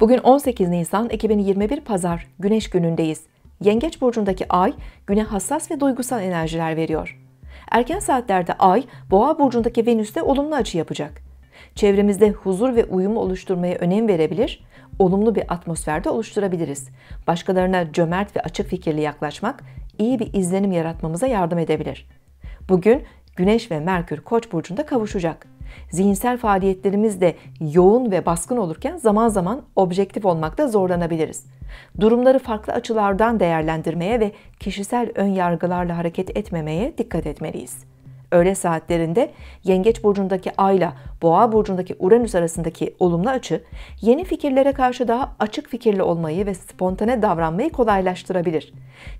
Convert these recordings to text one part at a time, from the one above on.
Bugün 18 Nisan 2021 Pazar Güneş günündeyiz. Yengeç burcundaki ay güne hassas ve duygusal enerjiler veriyor. Erken saatlerde ay Boğa burcundaki Venüs'te olumlu açı yapacak. Çevremizde huzur ve uyumu oluşturmaya önem verebilir, olumlu bir atmosferde oluşturabiliriz. Başkalarına cömert ve açık fikirli yaklaşmak iyi bir izlenim yaratmamıza yardım edebilir. Bugün Güneş ve Merkür Koç burcunda kavuşacak zihinsel faaliyetlerimiz de yoğun ve baskın olurken zaman zaman objektif olmakta zorlanabiliriz. Durumları farklı açılardan değerlendirmeye ve kişisel ön yargılarla hareket etmemeye dikkat etmeliyiz. Öğle saatlerinde Yengeç burcundaki Ay'la Boğa burcundaki Uranüs arasındaki olumlu açı yeni fikirlere karşı daha açık fikirli olmayı ve spontane davranmayı kolaylaştırabilir.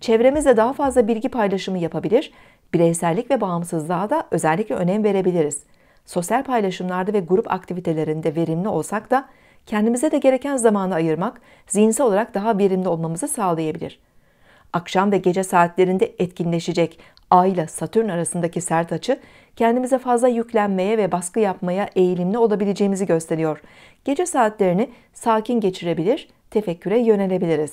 Çevremizle daha fazla bilgi paylaşımı yapabilir, bireysellik ve bağımsızlığa da özellikle önem verebiliriz sosyal paylaşımlarda ve grup aktivitelerinde verimli olsak da kendimize de gereken zamanı ayırmak zihinsel olarak daha verimli olmamızı sağlayabilir. Akşam ve gece saatlerinde etkinleşecek Ay ile Satürn arasındaki sert açı kendimize fazla yüklenmeye ve baskı yapmaya eğilimli olabileceğimizi gösteriyor. Gece saatlerini sakin geçirebilir, tefekküre yönelebiliriz.